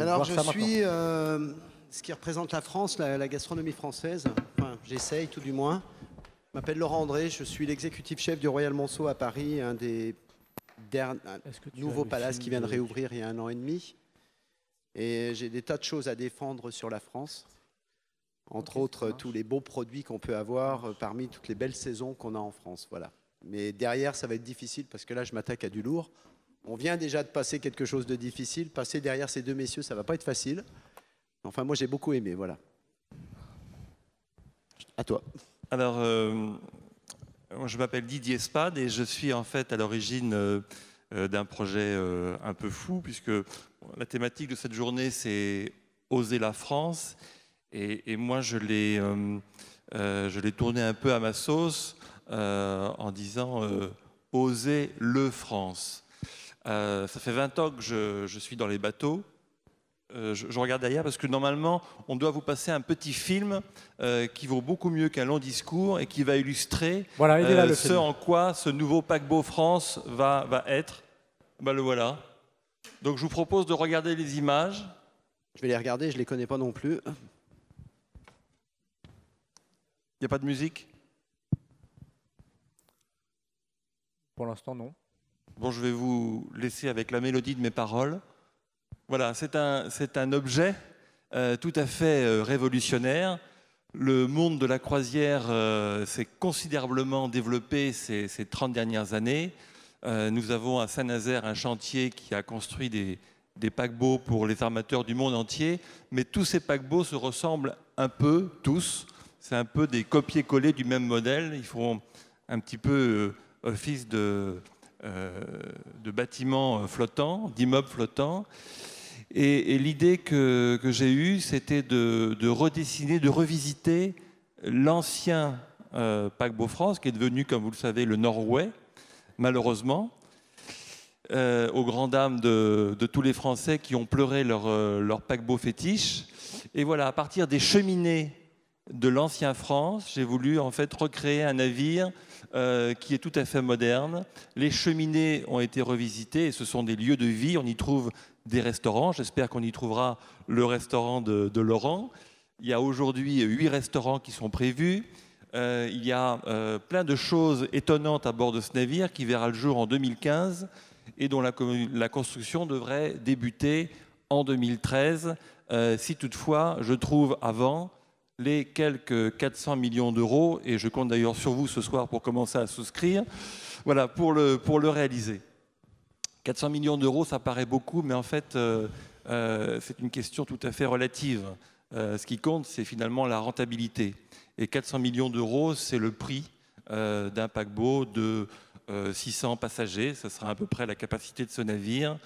Alors, je suis euh, ce qui représente la France, la, gastronomie française. j'essaye tout du moins. Je m'appelle Laurent André, je suis l'exécutif chef du Royal Monceau à Paris, un des derniers, nouveaux palaces qui vient de réouvrir il y a un an et demi. Et j'ai des tas de choses à défendre sur la France. Entre autres, euh, tous les beaux produits qu'on peut avoir euh, parmi toutes les belles saisons qu'on a en France. Voilà. Mais derrière, ça va être difficile parce que là, je m'attaque à du lourd. On vient déjà de passer quelque chose de difficile. Passer derrière ces deux messieurs, ça va pas être facile. Enfin, moi, j'ai beaucoup aimé. Voilà. À toi. Alors, euh, je m'appelle Didier Espad et je suis en fait à l'origine euh, euh, d'un projet un peu fou, puisque la thématique de cette journée, c'est Oser la France. Et, et moi, je l'ai tourné un peu à ma sauce en disant Oser le France. Euh, ça fait 20 ans que je, suis dans les bateaux. Euh, je, regarde d'ailleurs parce que normalement, on doit vous passer un petit film euh, qui vaut beaucoup mieux qu'un long discours et qui va illustrer ce en quoi ce nouveau paquebot France va, va être. Bah, le voilà. Donc je vous propose de regarder les images. Je vais les regarder, je ne les connais pas non plus. Il n'y a pas de musique Pour l'instant, non. Bon, je vais vous laisser avec la mélodie de mes paroles. Voilà, c'est un, un, objet euh, tout à fait euh, révolutionnaire. Le monde de la croisière euh, s'est considérablement développé ces, 30 dernières années. nous avons à Saint-Nazaire un chantier qui a construit des, des paquebots pour les armateurs du monde entier, mais tous ces paquebots se ressemblent un peu, tous. C'est un peu des copier-coller du même modèle. Ils font un petit peu office de, euh, de bâtiments euh, flottants, d'immeubles flottants. Et, l'idée que, j'ai eue, c'était de, redessiner, de revisiter l'ancien euh, paquebot France, qui est devenu, comme vous le savez, le Norway, malheureusement, aux grandes dames de, tous les Français qui ont pleuré leur paquebot fétiche. Et voilà, à partir des cheminées de l'ancien France. J'ai voulu en fait recréer un navire euh, qui est tout à fait moderne. Les cheminées ont été revisitées et ce sont des lieux de vie. On y trouve des restaurants. J'espère qu'on y trouvera le restaurant de, Laurent. Il y a aujourd'hui huit restaurants qui sont prévus. Euh, il y a euh, plein de choses étonnantes à bord de ce navire qui verra le jour en 2015 et dont la construction devrait débuter en 2013, si toutefois je trouve avant les quelques 400 millions d'euros, et je compte d'ailleurs sur vous ce soir pour commencer à souscrire, voilà, pour le, pour le réaliser. 400 millions d'euros, ça paraît beaucoup, mais en fait, euh, euh, c'est une question tout à fait relative. Euh, ce qui compte, c'est finalement la rentabilité. Et 400 millions d'euros, c'est le prix d'un paquebot de 600 passagers, ce sera à peu près la capacité de ce navire.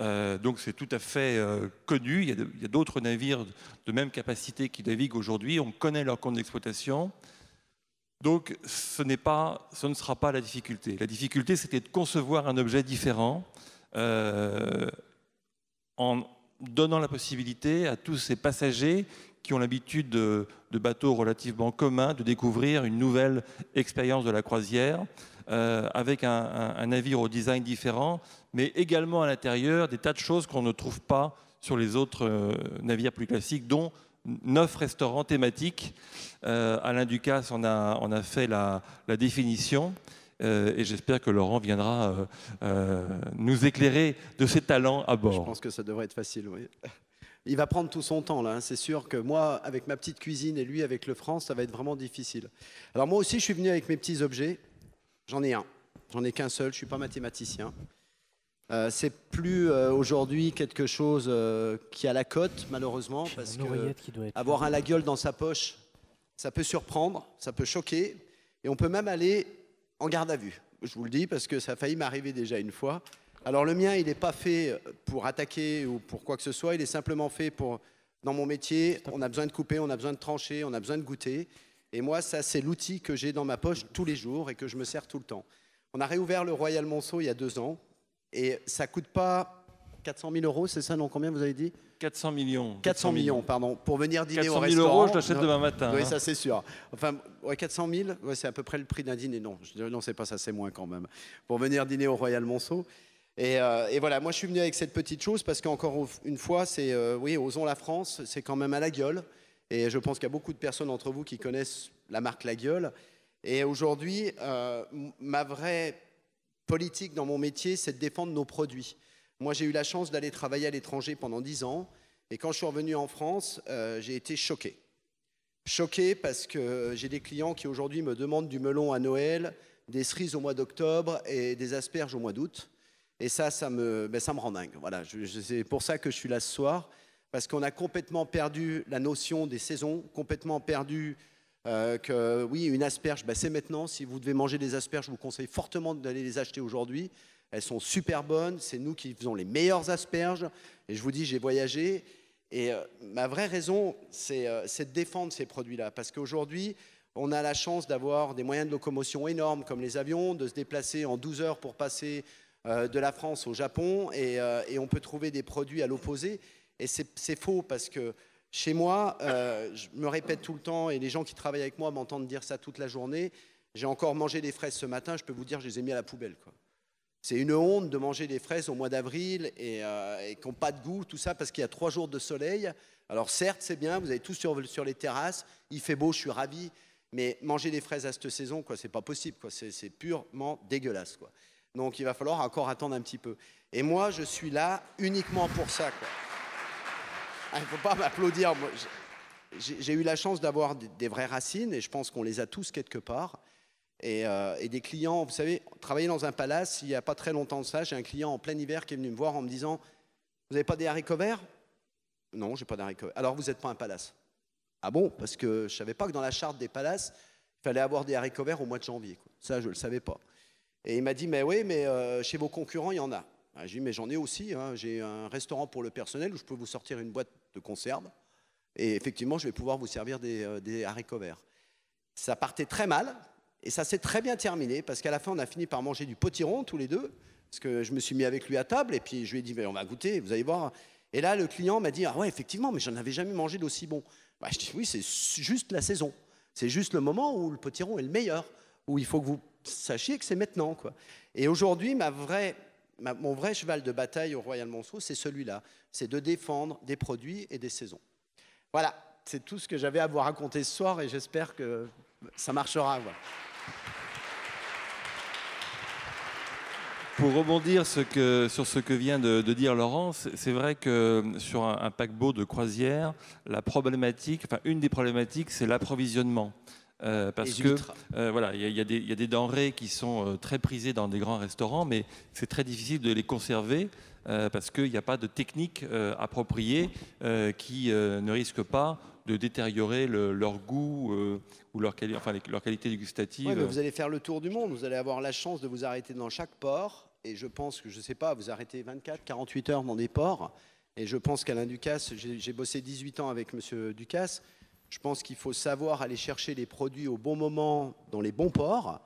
Euh, donc c'est tout à fait euh, connu. Il y a d'autres navires de même capacité qui naviguent aujourd'hui. On connaît leur compte d'exploitation. Donc ce, pas, ce ne sera pas la difficulté. La difficulté, c'était de concevoir un objet différent euh, en donnant la possibilité à tous ces passagers qui ont l'habitude de, bateaux relativement communs de découvrir une nouvelle expérience de la croisière euh, avec un, navire au design différent, mais également à l'intérieur des tas de choses qu'on ne trouve pas sur les autres euh, navires plus classiques, dont neuf restaurants thématiques. Euh, Alain Ducasse en a, on a fait la, la définition. et j'espère que Laurent viendra nous éclairer de ses talents à bord. Je pense que ça devrait être facile, oui. Il va prendre tout son temps, là. Hein. C'est sûr que moi, avec ma petite cuisine et lui, avec le France, ça va être vraiment difficile. Alors moi aussi, je suis venu avec mes petits objets. J'en ai un. J'en ai qu'un seul, je ne suis pas mathématicien. Euh, c'est plus euh, aujourd'hui quelque chose euh, qui a la cote, malheureusement, parce que avoir un la gueule dans sa poche, ça peut surprendre, ça peut choquer, et on peut même aller en garde à vue. Je vous le dis parce que ça a failli m'arriver déjà une fois. Alors le mien, il n'est pas fait euh, pour attaquer ou pour quoi que ce soit, il est simplement fait pour, dans mon métier, on a besoin de couper, on a besoin de trancher, on a besoin de goûter. Et moi, ça, c'est l'outil que j'ai dans ma poche tous les jours et que je me sers tout le temps. On a réouvert le Royal Monceau il y a deux ans et ça coûte pas 400 000 euros, c'est ça Non, combien vous avez dit 400 millions. 400 millions, pardon. Pour venir dîner au restaurant. 400 000 euros, je l'achète demain matin. Oui, hein. ça c'est sûr. Enfin, ouais, 400 000, ouais, c'est à peu près le prix d'un dîner. Non, je, non, c'est pas ça, c'est moins quand même. Pour venir dîner au Royal Monceau. Et, euh, voilà, moi je suis venu avec cette petite chose parce qu'encore une fois, c'est euh, oui, osons la France, c'est quand même à la gueule. Et je pense qu'il y a beaucoup de personnes d'entre vous qui connaissent la marque La Gueule. Et aujourd'hui, euh, ma vraie politique dans mon métier, c'est de défendre nos produits. Moi, j'ai eu la chance d'aller travailler à l'étranger pendant 10 ans. Et quand je suis revenu en France, euh, j'ai été choqué. Choqué parce que j'ai des clients qui aujourd'hui me demandent du melon à Noël, des cerises au mois d'octobre et des asperges au mois d'août. Et ça, ça me, ben, ça me rend dingue. Voilà, c'est pour ça que je suis là ce soir parce qu'on a complètement perdu la notion des saisons, complètement perdu euh, que oui, une asperge, bah, c'est maintenant. Si vous devez manger des asperges, je vous conseille fortement d'aller les acheter aujourd'hui. Elles sont super bonnes. C'est nous qui faisons les meilleures asperges. Et je vous dis, j'ai voyagé. Et euh, ma vraie raison, euh, c'est de défendre ces produits-là. Parce qu'aujourd'hui, on a la chance d'avoir des moyens de locomotion énormes comme les avions, de se déplacer en 12 heures pour passer de la France au Japon. et on peut trouver des produits à l'opposé. Et c'est faux parce que chez moi, euh, je me répète tout le temps, et les gens qui travaillent avec moi m'entendent dire ça toute la journée. J'ai encore mangé des fraises ce matin, je peux vous dire, je les ai mis à la poubelle. C'est une honte de manger des fraises au mois d'avril et, euh, qui n'ont pas de goût, tout ça, parce qu'il y a trois jours de soleil. Alors certes, c'est bien, vous avez tous sur, sur, les terrasses, il fait beau, je suis ravi, mais manger des fraises à cette saison, ce c'est pas possible, C'est, purement dégueulasse, quoi. Donc il va falloir encore attendre un petit peu. Et moi, je suis là uniquement pour ça, ah, il ne faut pas m'applaudir. J'ai eu la chance d'avoir des, vraies racines et je pense qu'on les a tous quelque part. Et, euh, des clients, vous savez, travailler dans un palace, il n'y a pas très longtemps de ça, j'ai un client en plein hiver qui est venu me voir en me disant Vous n'avez pas des haricots verts Non, n'ai pas d'haricots verts. Alors vous n'êtes pas un palace Ah bon Parce que je ne savais pas que dans la charte des palaces, il fallait avoir des haricots verts au mois de janvier. Ça, je ne le savais pas. Et il m'a dit Mais oui, mais euh, chez vos concurrents, il y en a j'ai dit, mais j'en ai aussi. Hein. J'ai un restaurant pour le personnel où je peux vous sortir une boîte de conserve. Et effectivement, je vais pouvoir vous servir euh, des, haricots verts. Ça partait très mal. Et ça s'est très bien terminé parce qu'à la fin, on a fini par manger du potiron tous les deux. Parce que je me suis mis avec lui à table et puis je lui ai dit, mais on va goûter, vous allez voir. Et là, le client m'a dit, ah ouais, effectivement, mais j'en avais jamais mangé d'aussi bon. Bah, je dis, oui, c'est juste la saison. C'est juste le moment où le potiron est le meilleur, où il faut que vous sachiez que c'est maintenant. Quoi. Et aujourd'hui, ma vraie mon vrai cheval de bataille au Royal Monceau, c'est celui-là. C'est de défendre des produits et des saisons. Voilà, c'est tout ce que j'avais à vous raconter ce soir et j'espère que ça marchera. Pour rebondir ce que, sur ce que vient de, dire Laurence, c'est vrai que sur un, paquebot de croisière, la problématique, enfin une des problématiques, c'est l'approvisionnement. Euh, parce que euh, voilà, il y, a des denrées qui sont euh, très prisées dans des grands restaurants, mais c'est très difficile de les conserver. parce qu'il n'y a pas de technique appropriée qui ne risque pas de détériorer leur goût ou leur, leur qualité gustative. vous allez faire le tour du monde, vous allez avoir la chance de vous arrêter dans chaque port. Et je pense que, je ne sais pas, vous arrêtez 24, 48 heures dans des ports. Et je pense qu'Alain Ducasse, j'ai bossé 18 ans avec M. Ducasse, je pense qu'il faut savoir aller chercher les produits au bon moment, dans les bons ports,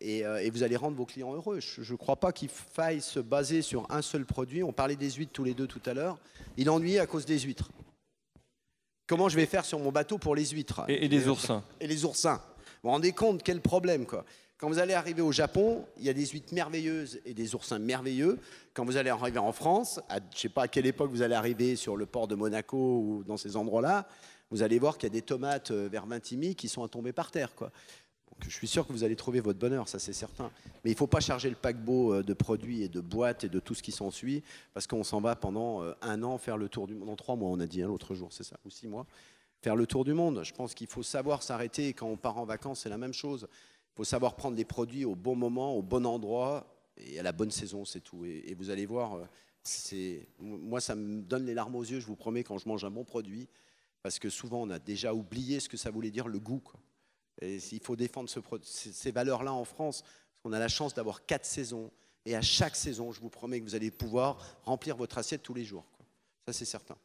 et, euh, vous allez rendre vos clients heureux. Je ne crois pas qu'il faille se baser sur un seul produit. On parlait des huîtres tous les deux tout à l'heure. Il ennuie à cause des huîtres. Comment je vais faire sur mon bateau pour les huîtres Et, les oursins. Et les oursins. Vous vous rendez compte quel problème, quoi. Quand vous allez arriver au Japon, il y a des huîtres merveilleuses et des oursins merveilleux. Quand vous allez arriver en France, je ne sais pas à quelle époque vous allez arriver sur le port de Monaco ou dans ces endroits-là, vous allez voir qu'il y a des tomates euh, vers qui sont à tomber par terre. Quoi. Donc, je suis sûr que vous allez trouver votre bonheur, ça c'est certain. Mais il ne faut pas charger le paquebot euh, de produits et de boîtes et de tout ce qui s'ensuit, parce qu'on s'en va pendant euh, un an faire le tour du monde. En trois mois, on a dit hein, l'autre jour, c'est ça, ou six mois. Faire le tour du monde. Je pense qu'il faut savoir s'arrêter. Quand on part en vacances, c'est la même chose. Il faut savoir prendre des produits au bon moment, au bon endroit et à la bonne saison, c'est tout. Et, et, vous allez voir, moi ça me donne les larmes aux yeux, je vous promets, quand je mange un bon produit. Parce que souvent, on a déjà oublié ce que ça voulait dire le goût. Et il faut défendre ces valeurs-là en France. on a la chance d'avoir quatre saisons. Et à chaque saison, je vous promets que vous allez pouvoir remplir votre assiette tous les jours. Ça, c'est certain.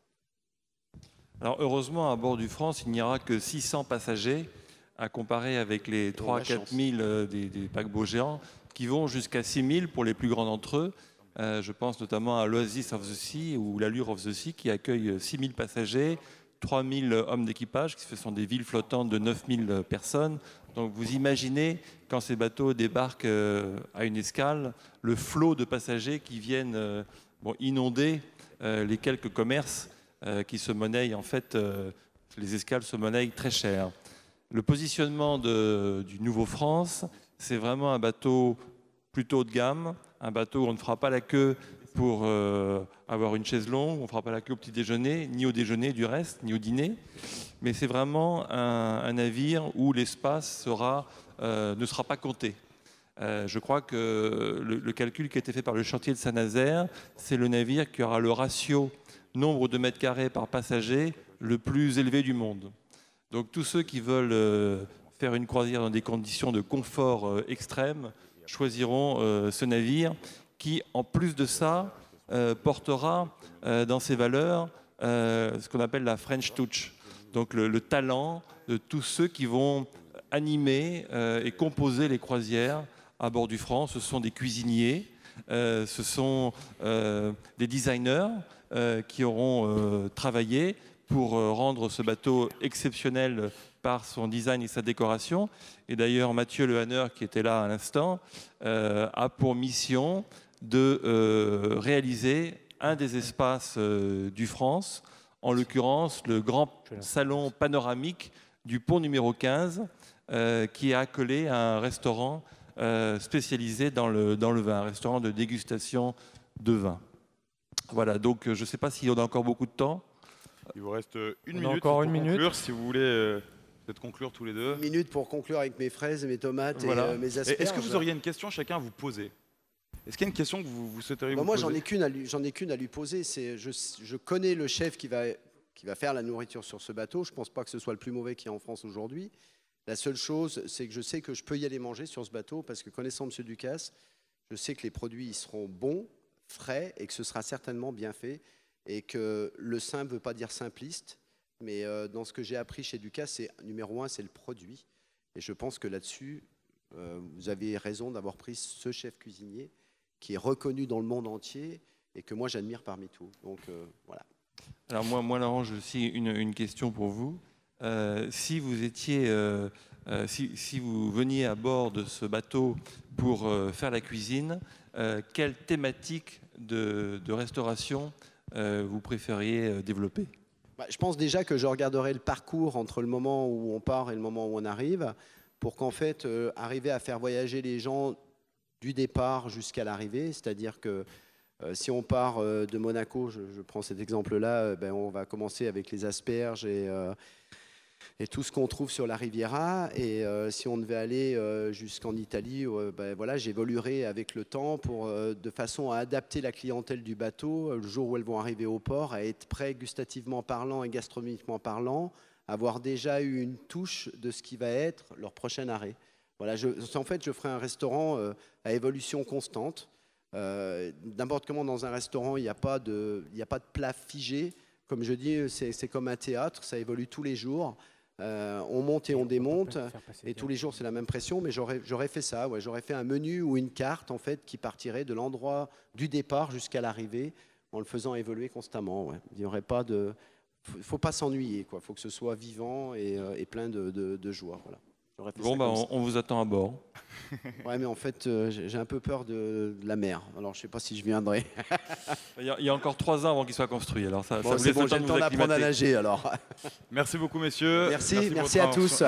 Alors, heureusement, à bord du France, il n'y aura que 600 passagers à comparer avec les 3 4 000 des, des, paquebots géants qui vont jusqu'à 6 000 pour les plus grands d'entre eux. Euh, je pense notamment à l'Oasis of the Sea ou l'Allure of the Sea qui accueille 6 euh, 000 passagers, 3000 hommes d'équipage, ce sont des villes flottantes de 9000 personnes. Donc vous imaginez, quand ces bateaux débarquent euh, à une escale, le flot de passagers qui viennent euh, bon, inonder euh, les quelques commerces qui se monnaient en fait, les escales se monnaient très cher. Le positionnement du Nouveau France, c'est vraiment un bateau plutôt de gamme, un bateau où on ne fera pas la queue pour euh, avoir une chaise longue, on ne fera pas la queue au petit déjeuner, ni au déjeuner du reste, ni au dîner, mais c'est vraiment un, navire où l'espace sera, euh, ne sera pas compté. Euh, je crois que le, calcul qui a été fait par le chantier de Saint-Nazaire, c'est le navire qui aura le ratio nombre de mètres carrés par passager le plus élevé du monde. Donc tous ceux qui veulent faire une croisière dans des conditions de confort extrême choisiront ce navire qui, en plus de ça, euh, portera euh, dans ses valeurs euh, ce qu'on appelle la French Touch, donc le, le, talent de tous ceux qui vont animer et composer les croisières à bord du France. Ce sont des cuisiniers, ce sont des designers qui auront travaillé pour rendre ce bateau exceptionnel par son design et sa décoration. Et d'ailleurs, Mathieu Lehaneur, qui était là à l'instant, a pour mission de euh, réaliser un des espaces euh, du France, en l'occurrence le grand salon panoramique du pont numéro 15, euh, qui est accolé à un restaurant spécialisé dans le, dans le vin, un restaurant de dégustation de vin. Voilà, donc je ne sais pas s'il y a encore beaucoup de temps. Il vous reste une minute encore pour conclure, minute. si vous voulez peut-être conclure tous les deux. Une minute pour conclure avec mes fraises, mes tomates et mes asperges. Est-ce que vous auriez une question chacun à vous poser est-ce qu'il y a une question que vous, vous moi, poser bah, Moi, j'en ai qu'une à lui, j'en ai qu'une à lui poser. C'est je, connais le chef qui va qui va faire la nourriture sur ce bateau. Je pense pas que ce soit le plus mauvais qu'il y a en France aujourd'hui. La seule chose, c'est que je sais que je peux y aller manger sur ce bateau parce que connaissant M. Ducasse, je sais que les produits ils seront bons, frais et que ce sera certainement bien fait et que le simple ne veut pas dire simpliste, mais euh, dans ce que j'ai appris chez Ducasse, c'est numéro un, c'est le produit. Et je pense que là-dessus, euh, vous avez raison d'avoir pris ce chef cuisinier qui est reconnu dans le monde entier et que moi j'admire parmi tout. Donc euh, voilà. Alors moi, moi Laurent, j'ai aussi une, une, question pour vous. Euh, si vous étiez, euh, si, vous veniez à bord de ce bateau pour faire la cuisine, quelle thématique de, restauration vous préfériez développer bah, Je pense déjà que je regarderais le parcours entre le moment où on part et le moment où on arrive pour qu'en fait, arriver à faire voyager les gens du départ jusqu'à l'arrivée, c'est-à-dire que euh, si on part euh, de Monaco, je, prends cet exemple-là, euh, ben, on va commencer avec les asperges et, et tout ce qu'on trouve sur la Riviera. Et si on devait aller jusqu'en Italie, ben, voilà, j'évoluerai avec le temps pour, de façon à adapter la clientèle du bateau le jour où elles vont arriver au port, à être prêt gustativement parlant et gastronomiquement parlant, avoir déjà eu une touche de ce qui va être leur prochain arrêt je, en fait, je ferai un restaurant euh, à évolution constante. d'importe euh, comment dans un restaurant, il n'y a, pas de, a pas de plat figé. Comme je dis, c'est comme un théâtre, ça évolue tous les jours. Euh, on monte et, on, démonte, et tous les jours c'est la même pression, mais j'aurais fait ça, ouais, j'aurais fait un menu ou une carte en fait qui partirait de l'endroit du départ jusqu'à l'arrivée en le faisant évoluer constamment. Il ne aurait pas de, faut, pas s'ennuyer il faut que ce soit vivant et, plein de, de joie. Voilà. Bon, bah, on, vous attend à bord. ouais, mais en fait, euh, j'ai un peu peur de, la mer. Alors, je sais pas si je viendrai. il, y a, encore trois ans avant qu'il soit construit. Alors, ça, ça c'est bon, j'ai le d'apprendre à nager. Alors. merci beaucoup, messieurs. Merci, merci, merci à tous.